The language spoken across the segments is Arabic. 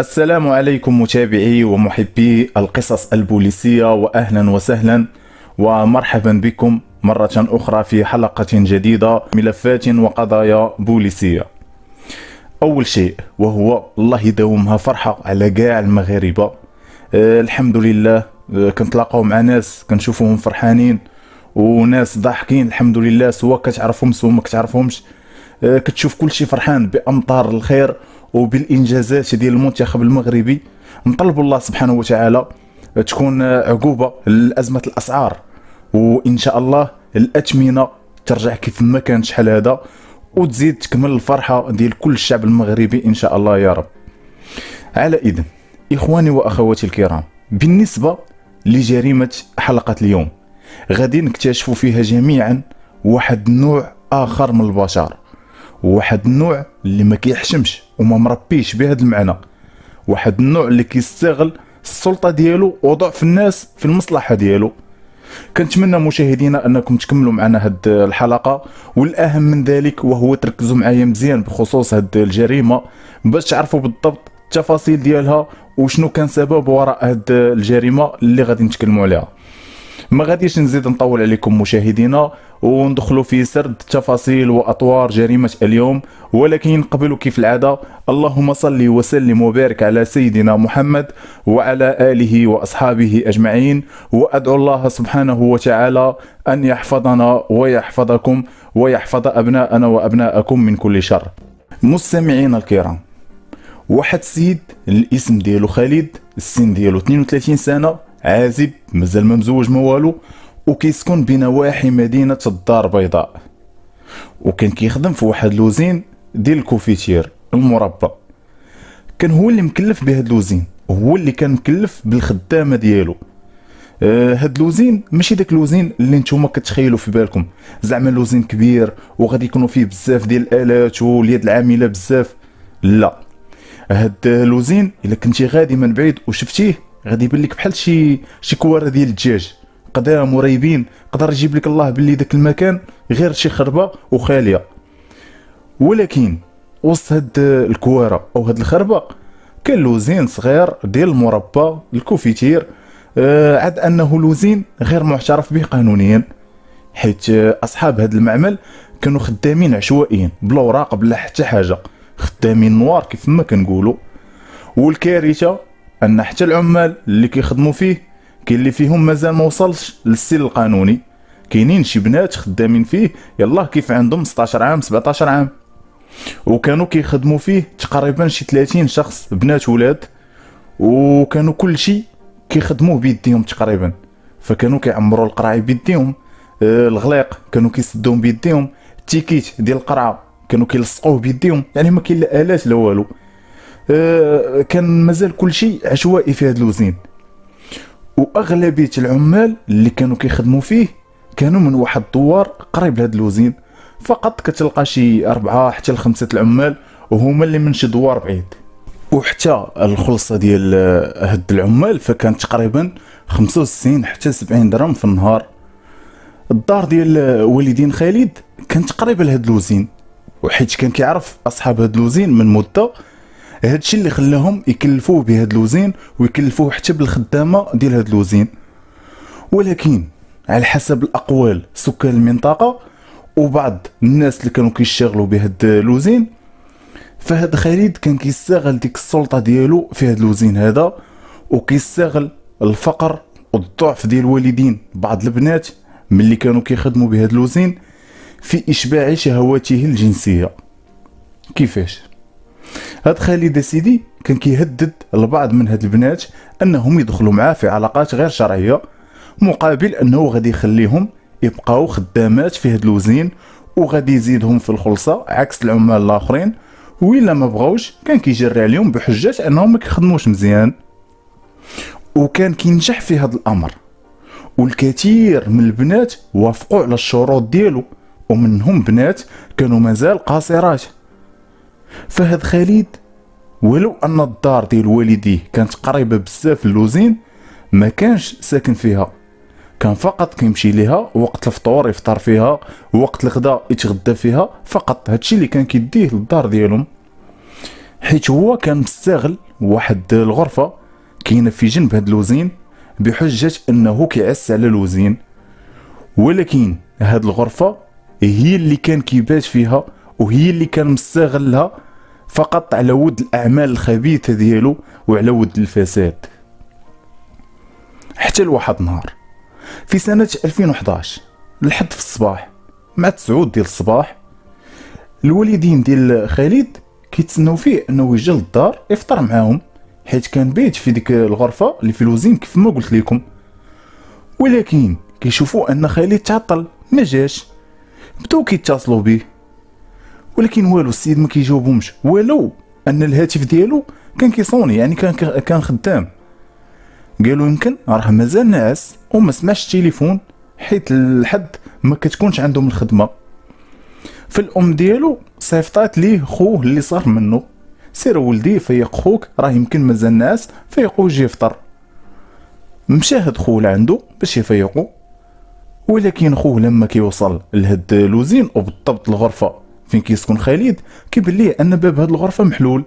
السلام عليكم متابعي ومحبي القصص البوليسية وأهلا وسهلا ومرحبا بكم مرة أخرى في حلقة جديدة ملفات وقضايا بوليسية أول شيء وهو الله يداومها فرحة على كاع المغاربة آه، الحمد لله آه، كنتلاقاو مع ناس كنشوفوهم فرحانين وناس ضاحكين الحمد لله سواء كتعرفهم سواء ما كتعرفهمش آه، كتشوف كل شيء فرحان بأمطار الخير وبالانجازات ديال المنتخب المغربي نطلبوا الله سبحانه وتعالى تكون عقوبه لازمه الاسعار وان شاء الله الاثمنه ترجع كيف ما كانت شحال هذا وتزيد تكمل الفرحه ديال كل الشعب المغربي ان شاء الله يا رب على اذن اخواني واخواتي الكرام بالنسبه لجريمه حلقه اليوم غادي نكتشفوا فيها جميعا واحد النوع اخر من البشر واحد النوع اللي ما كيحشمش وما مربيش بهذا المعنى واحد النوع اللي كيستغل السلطه ديالو وضعف الناس في المصلحه ديالو كنتمنى مشاهدينا انكم تكملوا معنا هاد الحلقه والاهم من ذلك وهو تركزوا معايا مزيان بخصوص هاد الجريمه باش تعرفوا بالضبط التفاصيل ديالها وشنو كان سبب وراء هاد الجريمه اللي غادي نتكلموا عليها ما غاديش نزيد نطول عليكم مشاهدينا وندخلوا في سرد تفاصيل واطوار جريمه اليوم ولكن قبل كيف العاده اللهم صل وسلم وبارك على سيدنا محمد وعلى اله واصحابه اجمعين وادعو الله سبحانه وتعالى ان يحفظنا ويحفظكم ويحفظ ابناءنا وابناءكم من كل شر مستمعينا الكرام واحد السيد الاسم ديالو خالد السن ديالو 32 سنه عازب مازال ما مزوج ما والو وكيسكن بنواحي مدينه الدار البيضاء وكان كيخدم في واحد لوزين ديال الكوفيتير المربى كان هو اللي مكلف بهاد لوزين هو اللي كان مكلف بالخدامه ديالو آه هاد لوزين ماشي داك لوزين اللي نتوما كتخيلوا في بالكم زعما لوزين كبير وغادي يكونوا فيه بزاف ديال الالات واليد العامله بزاف لا هاد لوزين الا كنتي غادي من بعيد وشفتيه غادي يبان لك بحال شي شي كواره ديال الدجاج قدام مريبين قدر يجيب لك الله باللي داك المكان غير شي خربه وخاليه ولكن وسط هاد الكواره او هاد الخربه كان لوزين صغير ديال المربى الكوفيتير آه عاد انه لوزين غير معترف به قانونيا حيت آه، اصحاب هاد المعمل كانوا خدامين عشوائيين بلا اوراق بلا حتى حاجه خدامين نوار كيف ما كنقولوا والكارثه ان حتى العمال اللي كيخدموا فيه كاين اللي فيهم مازال ما وصلش للسن القانوني كاينين شي بنات خدامين فيه يلاه كيف عندهم 16 عام 17 عام وكانوا كيخدموا فيه تقريبا شي 30 شخص بنات ولاد وكانوا كل شيء كيخدموه بيديهم تقريبا فكانوا كيعمروا القراعي بيديهم آه، الغليق كانوا كيسدوهم بيديهم التيكيت ديال القرعه كانوا كيلصقوه بيديهم يعني ما كاين لا الات لا والو آه، كان مازال كل شيء عشوائي في هذا الوزين واغلبيه العمال اللي كانوا كيخدموا فيه كانوا من واحد الدوار قريب لهذا الوزين فقط كتلقى شي أربعة حتى لخمسة العمال وهما اللي من شي دوار بعيد وحتى الخلصة ديال آه، هاد العمال فكانت تقريبا خمسة وستين حتى سبعين درهم في النهار الدار ديال آه، والدين خالد كانت قريبة لهاد الوزين وحيت كان كيعرف أصحاب هاد الوزين من مدة هادشي اللي خلاهم يكلفوه بهاد الوزين ويكلفوه حتى بالخدامه ديال هاد الوزين ولكن على حسب الاقوال سكان المنطقه وبعض الناس اللي كانوا كيشتغلوا بهاد الوزين فهاد خالد كان كيستغل ديك السلطه ديالو في هاد الوزين هذا وكيستغل الفقر والضعف ديال الوالدين بعض البنات ملي كانوا كيخدموا بهاد الوزين في اشباع شهواته الجنسيه كيفاش هاد خالد سيدي كان كيهدد البعض من هاد البنات انهم يدخلوا معاه في علاقات غير شرعيه مقابل انه غادي يخليهم يبقاو خدامات في هاد الوزين وغادي يزيدهم في الخلصه عكس العمال الاخرين وإلا ما بغاوش كان كيجري عليهم بحجه انهم ما كيخدموش مزيان وكان كينجح في هذا الامر والكثير من البنات وافقوا على الشروط ديالو ومنهم بنات كانوا مازال قاصرات فهاد خالد ولو ان الدار ديال والديه كانت قريبه بزاف للوزين ما كانش ساكن فيها كان فقط كيمشي ليها وقت الفطور يفطر فيها وقت الغداء يتغدى فيها فقط هادشي اللي كان كيديه للدار ديالهم حيت هو كان مستغل واحد الغرفه كاينه في جنب هاد الوزين بحجه انه كيعس على الوزين ولكن هاد الغرفه هي اللي كان كيبات فيها وهي اللي كان مستغلها فقط على ود الاعمال الخبيثه ديالو وعلى ود الفساد حتى لواحد النهار في سنه 2011 لحد في الصباح مع تسعود ديال الصباح الوالدين ديال خالد كيتسناو فيه انه يجي للدار يفطر معاهم حيت كان بيت في ديك الغرفه اللي في الوزين كيف ما قلت لكم ولكن كيشوفوا ان خالد تعطل ما جاش بداو كيتصلوا بيه ولكن والو السيد ما كيجاوبهمش ولو ان الهاتف ديالو كان كيصوني يعني كان كان خدام قالوا يمكن راه مازال ناعس وما سمعش التليفون حيت الحد ما كتكونش عندهم الخدمه فالام ديالو صيفطات ليه خوه اللي صار منه سير ولدي فيق خوك راه يمكن مازال ناعس فيقو يجي يفطر مشى هاد خوه لعندو باش يفيقو ولكن خوه لما كيوصل لهاد لوزين وبالضبط الغرفه فين كيسكن خالد كيبان ليه ان باب هاد الغرفه محلول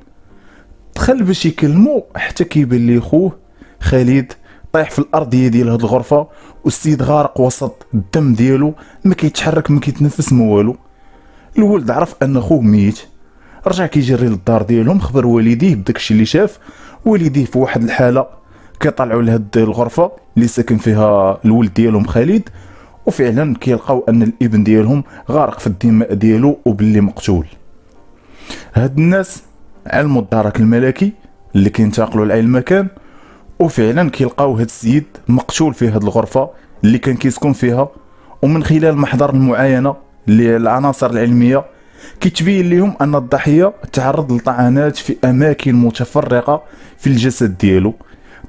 دخل باش يكلمو حتى كيبان ليه خوه خالد طايح في الارضيه ديال هاد الغرفه والسيد غارق وسط الدم ديالو ما كيتحرك ما كيتنفس ما والو الولد عرف ان خوه ميت رجع كيجري للدار ديالهم خبر والديه بداكشي اللي شاف والديه في واحد الحاله كيطلعوا لهاد الغرفه اللي ساكن فيها الولد ديالهم خالد وفعلا كيلقاو ان الابن ديالهم غارق في الدماء ديالو وباللي مقتول هاد الناس علموا الدرك الملكي اللي كينتقلوا لأي المكان وفعلا كيلقاو هاد السيد مقتول في هاد الغرفه اللي كان كيسكن فيها ومن خلال محضر المعاينه للعناصر العلميه كتبين لهم ان الضحيه تعرض لطعنات في اماكن متفرقه في الجسد ديالو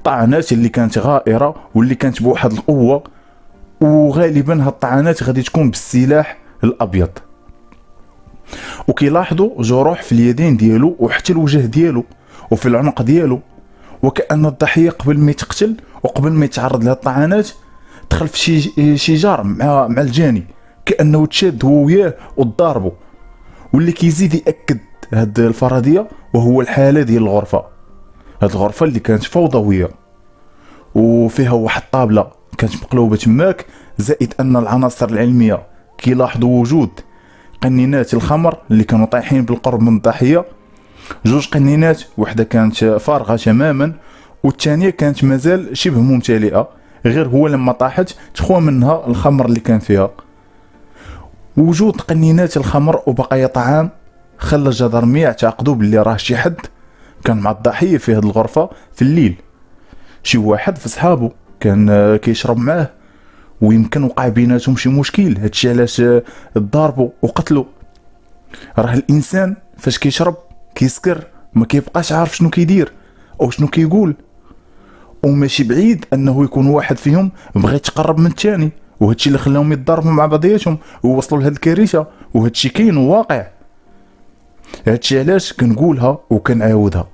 طعنات اللي كانت غائره واللي كانت بواحد القوه وغالبا هالطعنات غادي تكون بالسلاح الابيض وكيلاحظوا جروح في اليدين ديالو وحتى الوجه ديالو وفي العنق ديالو وكأن الضحية قبل ما يتقتل وقبل ما يتعرض للطعنات دخل في شي شجار مع مع الجاني كأنه تشاد هو وياه وضاربو واللي كيزيد يأكد هاد الفرضية وهو الحالة ديال الغرفة هاد الغرفة اللي كانت فوضوية وفيها واحد الطابلة كانت مقلوبه تماك زائد ان العناصر العلميه كيلاحظوا وجود قنينات الخمر اللي كانوا طايحين بالقرب من الضحيه جوج قنينات وحده كانت فارغه تماما والثانيه كانت مازال شبه ممتلئه غير هو لما طاحت تخوى منها الخمر اللي كان فيها وجود قنينات الخمر وبقايا طعام خلى الجدرمية يعتقدوا باللي راه شي حد كان مع الضحيه في هاد الغرفه في الليل شي واحد في صحابه كان آه، كيشرب معاه ويمكن وقع بيناتهم شي مشكل هادشي علاش آه، ضاربو وقتلو راه الانسان فاش كيشرب كيسكر ما كيبقاش عارف شنو كيدير او شنو كيقول وماشي بعيد انه يكون واحد فيهم بغى يتقرب من الثاني وهادشي اللي خلاهم يتضاربوا مع بعضياتهم ووصلوا لهاد الكارثه وهادشي كاين وواقع هادشي علاش كنقولها وكنعاودها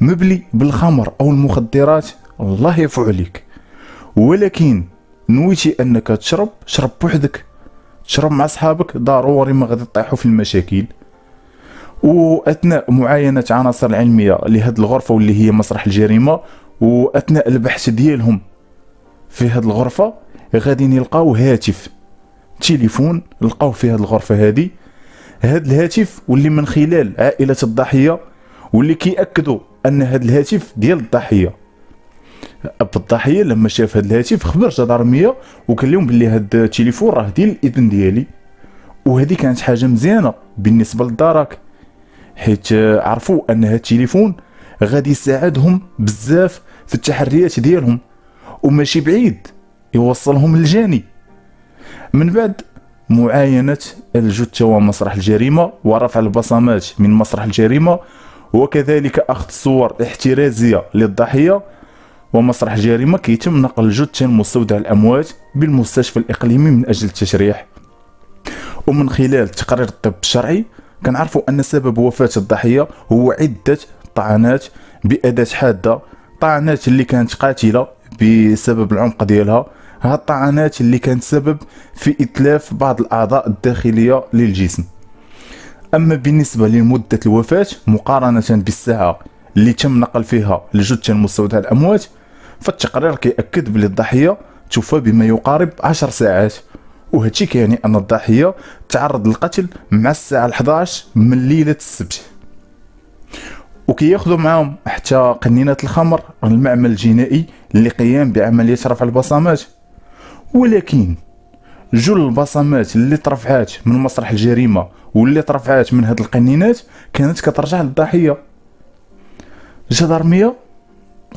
مبلي بالخمر او المخدرات الله يعفو عليك ولكن نويتي انك تشرب شرب بوحدك تشرب مع صحابك ضروري ما غادي تطيحوا في المشاكل واثناء معاينه عناصر العلميه لهاد الغرفه واللي هي مسرح الجريمه واثناء البحث ديالهم في هاد الغرفه غادي يلقاو هاتف تليفون لقاوه في هاد الغرفه هذه هاد الهاتف واللي من خلال عائله الضحيه واللي كيأكدوا ان هاد الهاتف ديال الضحيه اب الضحيه لما شاف هذا الهاتف خبر جدارميه لهم بلي هذا التليفون راه ديال الاذن ديالي وهذه كانت حاجه مزيانه بالنسبه للدرك حيت آه، عرفوا ان هذا التليفون غادي يساعدهم بزاف في التحريات ديالهم وماشي بعيد يوصلهم للجاني من بعد معاينة الجثة توا مسرح الجريمة ورفع البصمات من مسرح الجريمة وكذلك أخذ صور احترازية للضحية ومسرح جريمة كيتم نقل جثة مستودع الأموات بالمستشفى الإقليمي من أجل التشريح ومن خلال تقرير الطب الشرعي كنعرفوا أن سبب وفاة الضحية هو عدة طعنات بأداة حادة طعنات اللي كانت قاتلة بسبب العمق ديالها هاد الطعنات اللي كانت سبب في إتلاف بعض الأعضاء الداخلية للجسم أما بالنسبة لمدة الوفاة مقارنة بالساعة اللي تم نقل فيها الجثه المستودع الأموات فالتقرير كيأكد بلي الضحيه توفى بما يقارب 10 ساعات وهادشي كيعني ان الضحيه تعرض للقتل مع الساعه 11 من ليله السبت وكياخذوا معاهم حتى قنينة الخمر المعمل الجنائي اللي قيام بعمليه رفع البصمات ولكن جل البصمات اللي ترفعات من مسرح الجريمه واللي ترفعات من هاد القنينات كانت كترجع للضحيه جدرمية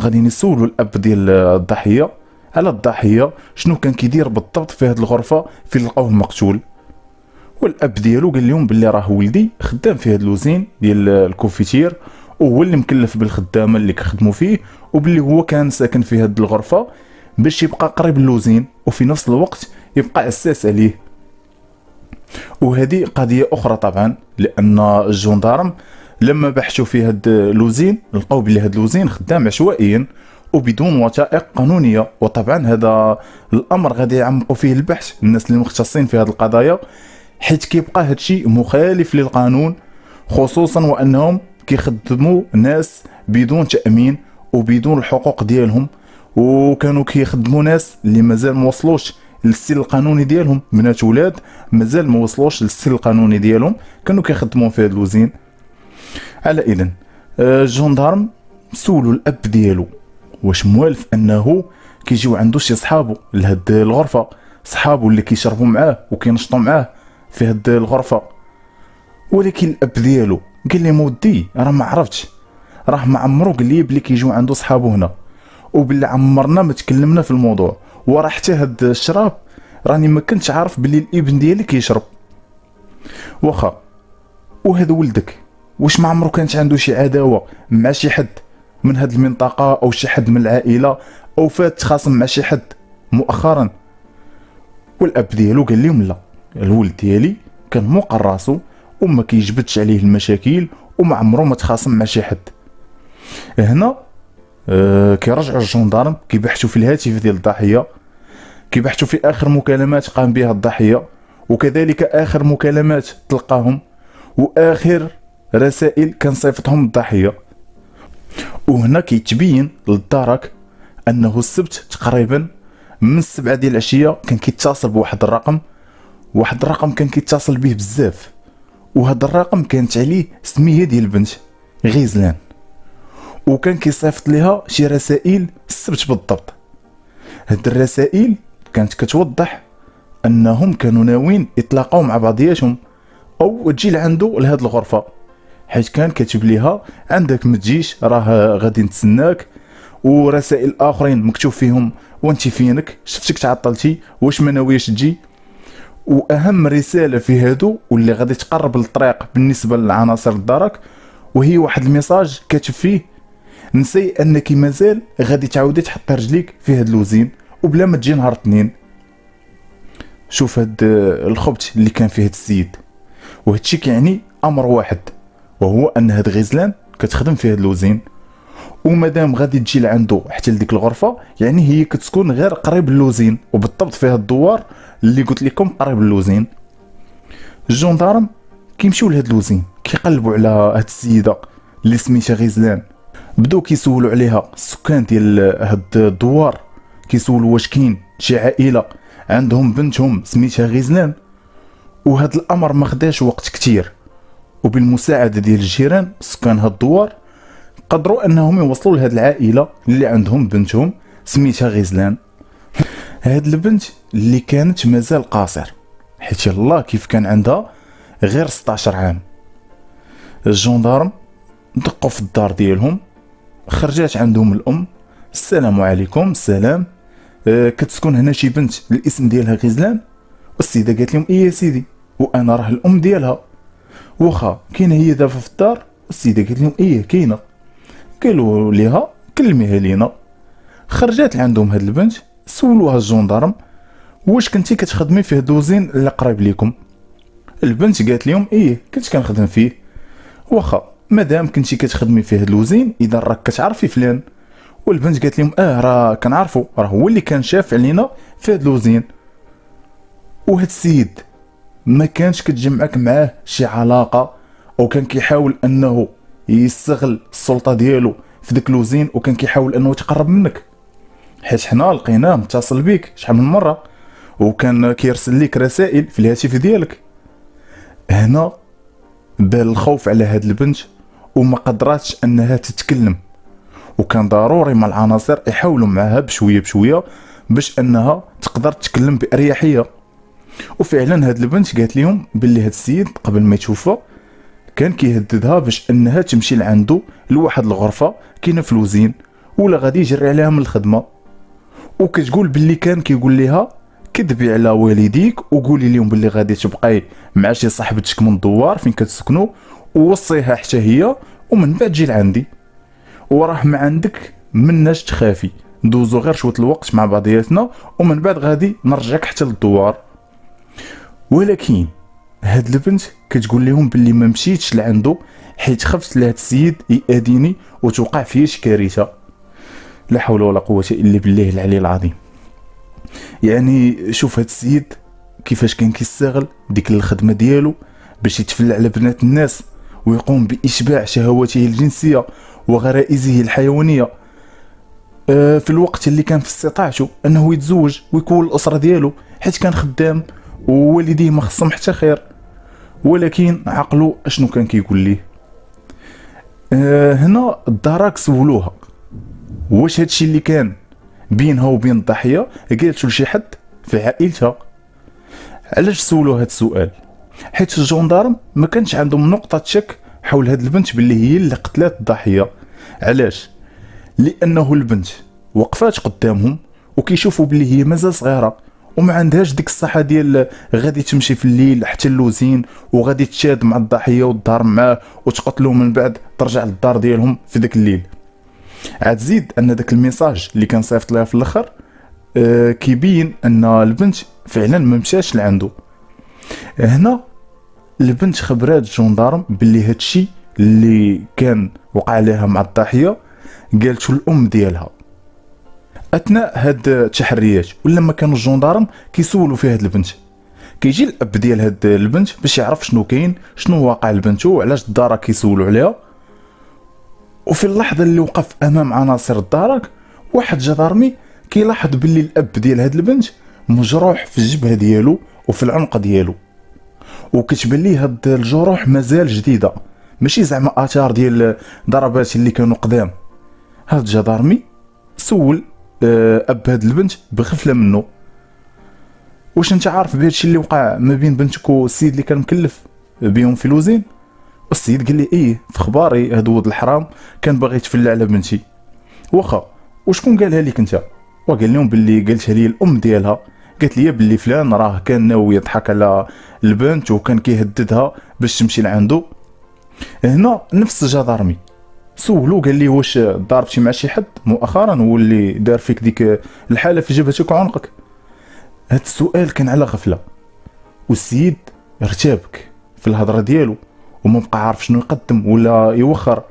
غادي نسولو الاب ديال الضحيه على الضحيه شنو كان كيدير بالضبط في هذه الغرفه فين لقاوه مقتول والاب ديالو قال لهم بلي راه ولدي خدام في هاد اللوزين ديال الكوفيتير وهو اللي مكلف بالخدامه اللي كخدموا فيه وبلي هو كان ساكن في هذه الغرفه باش يبقى قريب للوزين وفي نفس الوقت يبقى اساس عليه وهذه قضيه اخرى طبعا لان الجندارم لما بحثوا في هاد لوزين لقاو بلي هاد لوزين خدام عشوائيا وبدون وثائق قانونيه وطبعا هذا الامر غادي يعمقوا فيه البحث الناس اللي مختصين في هاد القضايا حيت كيبقى هادشي الشيء مخالف للقانون خصوصا وانهم كيخدموا ناس بدون تامين وبدون الحقوق ديالهم وكانوا كيخدموا ناس اللي مازال ما وصلوش للسن القانوني ديالهم بنات ولاد مازال ما وصلوش للسن القانوني ديالهم كانوا كيخدموا في هاد الوزين على اذن آه، الجندارم سولوا الاب ديالو واش موالف انه كيجيو عنده شي صحابو لهاد الغرفه صحابو اللي كيشربوا معاه وكينشطوا معاه في هاد الغرفه ولكن الاب ديالو قال لي مودي راه ما عرفتش راه ما عمرو قال لي بلي كيجيو عنده صحابو هنا وبلي عمرنا ما تكلمنا في الموضوع وراه حتى هاد الشراب راني ما كنتش عارف بلي الابن ديالي كيشرب واخا وهذا ولدك واش ما عمرو كانت عنده شي عداوه مع شي حد من هاد المنطقه او شي حد من العائله او فات تخاصم مع شي حد مؤخرا والاب ديالو قال لهم لا الولد ديالي كان موقر راسو وما كيجبدش عليه المشاكل وما عمرو ما تخاصم مع شي حد هنا آه كيرجعوا الجندرم كيبحثوا في الهاتف ديال الضحيه كيبحثوا في اخر مكالمات قام بها الضحيه وكذلك اخر مكالمات تلقاهم واخر رسائل كنصيفطهم الضحيه وهنا كيتبين للدرك انه السبت تقريبا من السبعة ديال العشيه كان كيتصل بواحد الرقم واحد الرقم كان كيتصل به بزاف وهذا الرقم كانت عليه سميه ديال البنت غيزلان وكان كيصيفط ليها شي رسائل السبت بالضبط هاد الرسائل كانت كتوضح انهم كانوا ناويين يتلاقاو مع بعضياتهم او تجي لعندو لهاد الغرفه حيت كان كاتب ليها عندك ما تجيش راه غادي نتسناك ورسائل اخرين مكتوب فيهم وانت فينك شفتك تعطلتي واش ما ناويش تجي واهم رساله في هادو واللي غادي تقرب للطريق بالنسبه للعناصر الدرك وهي واحد الميساج كاتب فيه نسي انك مازال غادي تعاودي تحطي رجليك في هاد الوزين وبلا ما تجي نهار اثنين شوف هاد الخبت اللي كان فيه هاد السيد وهادشي كيعني امر واحد وهو ان هاد غزلان كتخدم في هاد لوزين ومادام غادي تجي لعندو حتى لديك الغرفه يعني هي كتكون غير قريب اللوزين وبالضبط في هاد الدوار اللي قلت لكم قريب اللوزين الجندارم كيمشيو لهاد اللوزين كيقلبوا على هاد السيده اللي سميتها غزلان بداو كيسولوا عليها السكان ديال هاد الدوار كيسولوا واش كاين شي عائله عندهم بنتهم سميتها غزلان وهاد الامر ما خداش وقت كتير وبالمساعده ديال الجيران سكان هاد الدوار قدروا انهم يوصلوا لهاد العائله اللي عندهم بنتهم سميتها غزلان هاد البنت اللي كانت مازال قاصر حيت الله كيف كان عندها غير 16 عام الجندارم دقوا في الدار ديالهم خرجات عندهم الام السلام عليكم السلام أه كتسكن هنا شي بنت الاسم ديالها غزلان والسيده قالت لهم ايه يا سيدي وانا راه الام ديالها واخا كاينه هي دابا في الدار السيده قالت لهم ايه كاينه قالوا ليها كلميها لينا خرجات لعندهم هاد البنت سولوها الجندرم واش كنتي كتخدمي فيه دوزين اللي قريب ليكم البنت قالت لهم ايه كنت كنخدم فيه واخا مادام كنتي كتخدمي فيه الوزين اذا راك كتعرفي فلان والبنت قالت لهم اه راه كنعرفو راه هو اللي كان شاف علينا في هاد الوزين وهاد السيد ما كانش كتجمعك معاه شي علاقه وكان كيحاول انه يستغل السلطه ديالو في ديك لوزين وكان كيحاول انه يتقرب منك حيت حنا لقيناه متصل بيك شحال من مره وكان كيرسل لك رسائل في الهاتف ديالك هنا بان الخوف على هاد البنت وما قدراتش انها تتكلم وكان ضروري مع العناصر يحاولوا معها بشويه بشويه باش انها تقدر تتكلم باريحيه وفعلا هاد البنت قالت لهم باللي هاد السيد قبل ما يتوفى كان كيهددها باش انها تمشي لعندو لواحد الغرفه كاينه في الوزين ولا غادي يجري عليها من الخدمه وكتقول باللي كان كيقول لها كذبي على والديك وقولي لهم باللي غادي تبقاي مع شي صاحبتك من الدوار فين كتسكنوا ووصيها حتى هي ومن بعد جي لعندي وراه ما عندك مناش تخافي ندوزو غير شويه الوقت مع بعضياتنا ومن بعد غادي نرجعك حتى للدوار ولكن هاد البنت كتقول لهم باللي ما مشيتش لعندو حيت خفت لهاد السيد يأذيني وتوقع فيا شي كارثه لا حول ولا قوه الا بالله العلي العظيم يعني شوف هاد السيد كيفاش كان كيستغل ديك الخدمه ديالو باش يتفلع على بنات الناس ويقوم باشباع شهواته الجنسيه وغرائزه الحيوانيه آه، في الوقت اللي كان في استطاعته انه يتزوج ويكون الاسره ديالو حيت كان خدام ووالديه ما خصهم حتى خير ولكن عقلو اشنو كان كيقول ليه أه هنا الدراك سولوها واش هادشي اللي كان بينها وبين الضحيه قالت لشي حد في عائلتها علاش سولو هاد السؤال حيت الجندارم ما كانش عندهم نقطه شك حول هاد البنت باللي هي اللي قتلات الضحيه علاش لانه البنت وقفات قدامهم وكيشوفوا باللي هي مازال صغيره وما عندهاش ديك الصحه ديال غادي تمشي في الليل حتى اللوزين وغادي تشاد مع الضحيه والدار معاه وتقتلو من بعد ترجع للدار ديالهم في ذاك الليل عاد زيد ان داك الميساج اللي كان صيفط لها في الاخر آه كيبين ان البنت فعلا ما مشاش لعندو هنا البنت خبرات الجندارم باللي هادشي اللي كان وقع لها مع الضحيه قالت الام ديالها اثناء هاد التحريات ولا ما كانوا الجندارم كيسولوا في هاد البنت كيجي الاب ديال هاد البنت باش يعرف شنو كاين شنو واقع البنت وعلاش الدار كيسولوا عليها وفي اللحظه اللي وقف امام عناصر الدار واحد جدارمي كيلاحظ باللي الاب ديال هاد البنت مجروح في الجبهه ديالو وفي العنق ديالو وكتبان ليه هاد الجروح مازال جديده ماشي زعما اثار ديال ضربات اللي كانوا قدام هاد الجدارمي سول آه، اب هاد البنت بغفله منه واش انت عارف بهذا الشيء اللي وقع ما بين بنتك والسيد اللي كان مكلف بهم في لوزين السيد قال لي ايه في خباري هاد ولد الحرام كان باغي يتفلى على بنتي واخا وشكون قالها لك انت وقال لهم باللي قالتها لي الام ديالها قالت لي باللي فلان راه كان ناوي يضحك على البنت وكان كيهددها باش تمشي لعندو هنا نفس الجدارمي سولو قال لي واش ضربتي مع شي حد مؤخرا هو اللي دار فيك ديك الحاله في جبهتك وعنقك هاد السؤال كان على غفله والسيد ارتابك في الهضره ديالو وما بقى عارف شنو يقدم ولا يوخر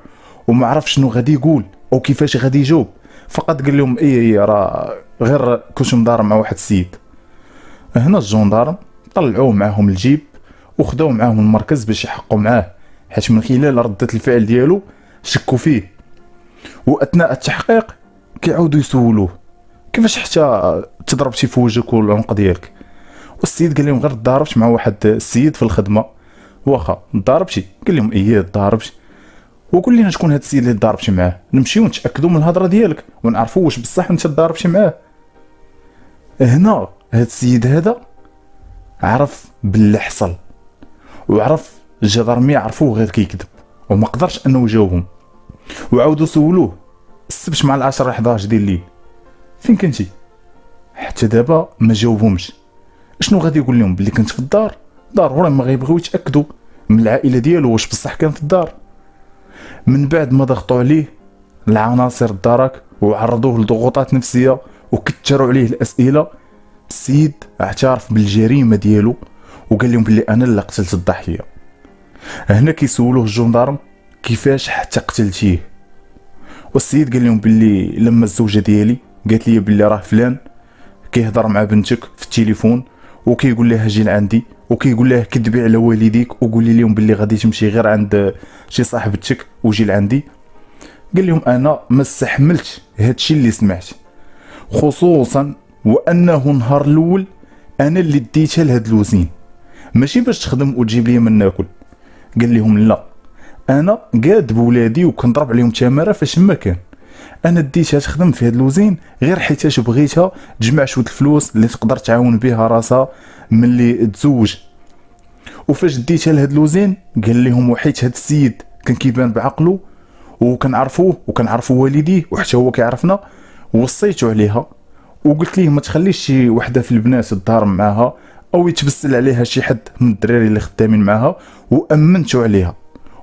وما عرف شنو غادي يقول او كيفاش غادي يجاوب فقط قال لهم اي اي راه غير كنت مضارب مع واحد السيد هنا الجندارم طلعوه معاهم الجيب وخداو معاهم المركز باش يحقوا معاه حيت من خلال ردة الفعل ديالو شكوا فيه واثناء التحقيق كيعاودوا يسولوه كيفاش حتى تضربتي في وجهك ولا العنق ديالك والسيد قال لهم غير ضاربت مع واحد السيد في الخدمه واخا ضاربتي قال لهم اي ضاربت وقول لنا شكون هاد السيد اللي ضاربتي معاه نمشيو نتاكدوا من الهضره ديالك ونعرفوا واش بصح انت ضاربتي معاه هنا هاد السيد هذا عرف باللي حصل وعرف الجدرمي عرفوه غير كيكذب وما قدرش انه يجاوبهم وعاودوا سولوه السبت مع العشرة 11 ديال الليل فين كنتي حتى دابا ما جاوبهمش شنو غادي يقول لهم بلي كنت في الدار ضروري ما غيبغيو يتاكدوا من العائله ديالو واش بصح كان في الدار من بعد ما ضغطوا عليه العناصر الدرك وعرضوه لضغوطات نفسيه وكثروا عليه الاسئله السيد اعترف بالجريمه ديالو وقال لهم بلي انا اللي قتلت الضحيه هنا كيسولوه الجندارم كيفاش حتى قتلتيه والسيد قال لهم باللي لما الزوجه ديالي قالت لي باللي راه فلان كيهضر مع بنتك في التليفون وكيقول لها جي لعندي وكيقول لها كذبي على والديك وقولي لهم باللي غادي تمشي غير عند شي صاحبتك وجي لعندي قال لهم انا ما استحملتش هادشي اللي سمعت خصوصا وانه نهار الاول انا اللي ديتها لهاد الوزين ماشي باش تخدم وتجيب لي من ناكل قال لهم لا انا قاد بولادي وكنضرب عليهم تماره فاش ما كان انا ديتها تخدم في هاد الوزين غير حيتاش بغيتها تجمع شويه الفلوس اللي تقدر تعاون بها راسها ملي تزوج وفاش ديتها لهاد الوزين قال لهم وحيت هاد السيد كان كيبان بعقله وكنعرفوه وكنعرفو والديه وحتى هو كيعرفنا وصيتو عليها وقلت ليه ما تخليش شي وحده في البنات تضارب معاها او يتبسل عليها شي حد من الدراري اللي خدامين معاها وامنتو عليها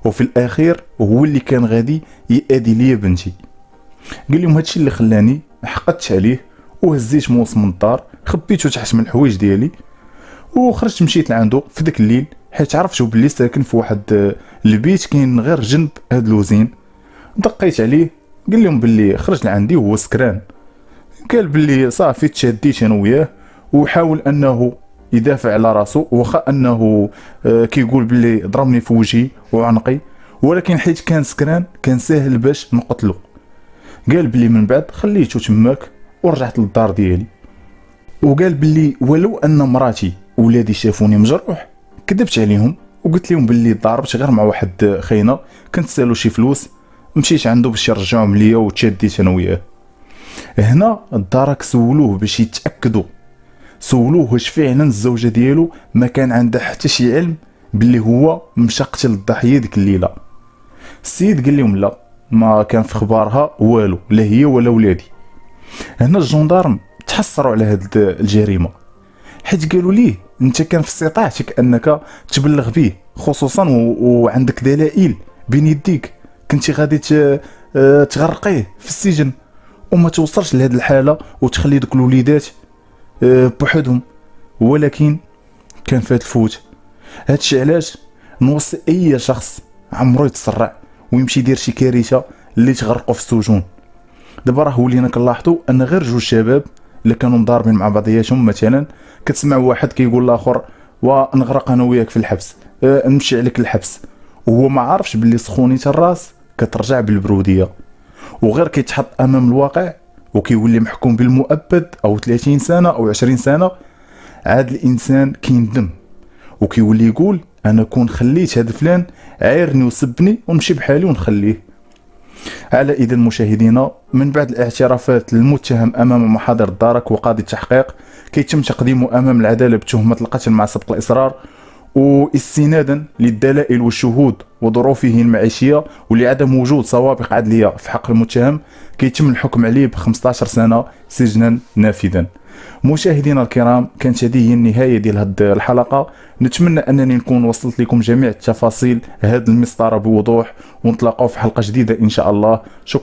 وفي الاخير هو اللي كان غادي يادي ليا بنتي قال لهم هادشي اللي خلاني حقدت عليه وهزيت موس من الدار خبيته تحت من الحوايج ديالي وخرجت مشيت لعندو في ذاك الليل حيت عرفتو بلي ساكن في واحد آه، البيت كاين غير جنب هاد الوزين دقيت عليه قال لهم بلي خرج لعندي وهو سكران قال بلي صافي تشديت انا وياه وحاول انه يدافع على راسو واخا انه آه، كيقول بلي ضربني في وجهي وعنقي ولكن حيت كان سكران كان ساهل باش نقتلو قال بلي من بعد خليته تماك ورجعت للدار ديالي وقال بلي ولو ان مراتي ولادي شافوني مجروح كذبت عليهم وقلت لهم بلي ضاربت غير مع واحد خينا كنت سالو شي فلوس مشيت عنده باش يرجعهم ليا وتشديت انا وياه هنا الدارك سولوه باش يتاكدوا سولوه واش فعلا الزوجه ديالو ما كان عندها حتى شي علم باللي هو مشى قتل الضحيه ديك الليله السيد قال لهم لا ما كان في اخبارها والو لا هي ولا ولادي هنا الجندارم تحسروا على هاد الجريمه حيت قالوا ليه انت كان في استطاعتك انك تبلغ به خصوصا وعندك دلائل بين يديك كنتي غادي آه، تغرقيه في السجن وما توصلش لهاد الحاله وتخلي دوك الوليدات آه، بوحدهم ولكن كان فات الفوت هادشي علاش نوصي اي شخص عمرو يتسرع ويمشي يدير شي كارثه اللي تغرقوا في السجون دابا راه ولينا كنلاحظوا ان غير جوج شباب اللي كانوا مضاربين مع بعضياتهم مثلا كتسمع واحد كيقول كي لاخر ونغرق انا وياك في الحبس أه نمشي عليك الحبس وهو ما عارفش باللي سخونيه الراس كترجع بالبروديه وغير كيتحط امام الواقع وكيولي محكوم بالمؤبد او 30 سنه او 20 سنه عاد الانسان كيندم وكيولي يقول انا كون خليت هاد فلان عيرني وسبني ونمشي بحالي ونخليه على اذا مشاهدينا من بعد الاعترافات للمتهم امام محاضر الدرك وقاضي التحقيق كيتم تقديمه امام العداله بتهمه القتل مع سبق الاصرار واستنادا للدلائل والشهود وظروفه المعيشيه ولعدم وجود سوابق عدليه في حق المتهم كيتم الحكم عليه ب 15 سنه سجنا نافذا مشاهدينا الكرام كانت هذه هي النهايه ديال هذه الحلقه نتمنى انني نكون وصلت لكم جميع التفاصيل هذه المسطره بوضوح ونتلاقاو في حلقه جديده ان شاء الله شكرا